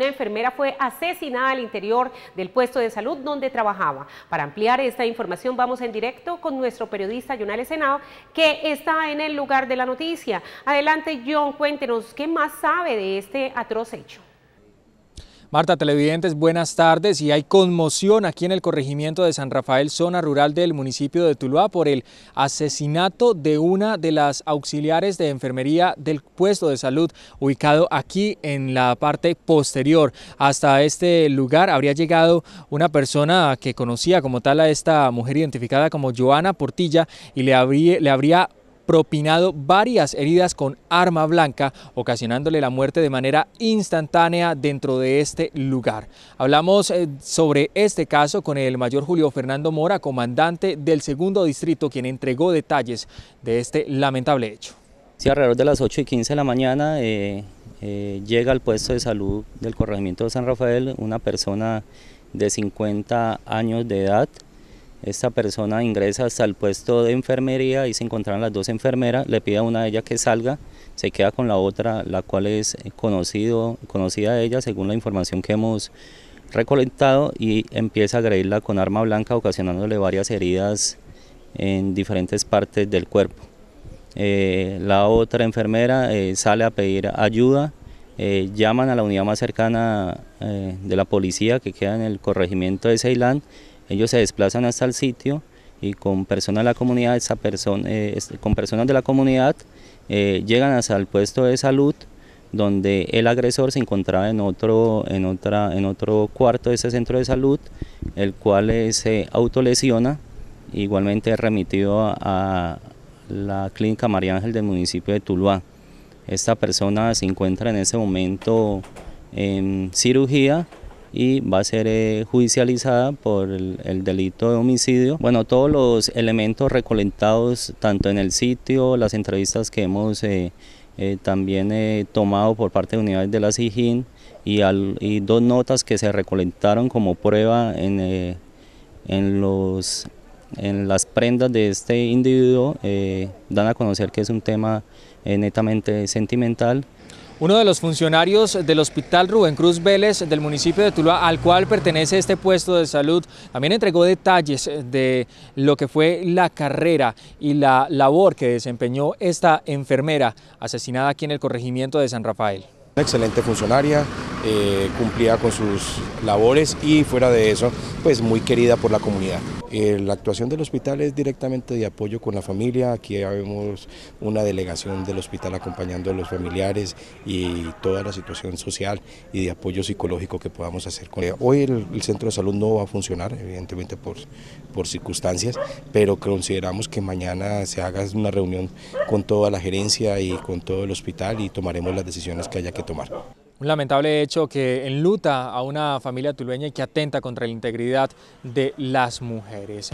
una enfermera fue asesinada al interior del puesto de salud donde trabajaba. Para ampliar esta información vamos en directo con nuestro periodista Jonales Senado, que está en el lugar de la noticia. Adelante, John, cuéntenos qué más sabe de este atroz hecho. Marta, televidentes, buenas tardes. Y hay conmoción aquí en el corregimiento de San Rafael, zona rural del municipio de Tuluá, por el asesinato de una de las auxiliares de enfermería del puesto de salud ubicado aquí en la parte posterior. Hasta este lugar habría llegado una persona que conocía como tal a esta mujer identificada como Joana Portilla y le habría, le habría propinado varias heridas con arma blanca, ocasionándole la muerte de manera instantánea dentro de este lugar. Hablamos eh, sobre este caso con el mayor Julio Fernando Mora, comandante del segundo distrito, quien entregó detalles de este lamentable hecho. Sí, alrededor de las 8 y 15 de la mañana eh, eh, llega al puesto de salud del corregimiento de San Rafael una persona de 50 años de edad, esta persona ingresa hasta el puesto de enfermería y se encuentran las dos enfermeras, le pide a una de ellas que salga, se queda con la otra, la cual es conocido, conocida de ella según la información que hemos recolectado y empieza a agredirla con arma blanca ocasionándole varias heridas en diferentes partes del cuerpo. Eh, la otra enfermera eh, sale a pedir ayuda, eh, llaman a la unidad más cercana de la policía que queda en el corregimiento de Ceilán ellos se desplazan hasta el sitio y con personas de la comunidad, esa persona, eh, con personas de la comunidad, eh, llegan hasta el puesto de salud donde el agresor se encontraba en otro, en otra, en otro cuarto de ese centro de salud, el cual eh, se autolesiona, igualmente remitido a, a la clínica María Ángel del municipio de Tuluá. Esta persona se encuentra en ese momento en cirugía y va a ser eh, judicializada por el, delito de homicidio. Bueno, todos los elementos recolectados tanto en el sitio, las entrevistas que hemos eh, eh, también tomado por parte de unidades de la SIGIN y, dos notas que se recolectaron como prueba en, los en las prendas de este individuo dan a conocer que es un tema netamente sentimental uno de los funcionarios del Hospital Rubén Cruz Vélez del municipio de Tuluá, al cual pertenece este puesto de salud, también entregó detalles de lo que fue la carrera y la labor que desempeñó esta enfermera asesinada aquí en el corregimiento de San Rafael. Una excelente funcionaria, eh, cumplía con sus labores y fuera de eso, pues muy querida por la comunidad. Eh, la actuación del hospital es directamente de apoyo con la familia, aquí vemos una delegación del hospital acompañando a los familiares y toda la situación social y de apoyo psicológico que podamos hacer. hoy el, el, centro de salud no va a funcionar, evidentemente por, por circunstancias, pero consideramos que mañana se haga una reunión con toda la gerencia y con todo el hospital y tomaremos las decisiones que haya que tomar. Un lamentable hecho que enluta a una familia tulueña y que atenta contra la integridad de las mujeres.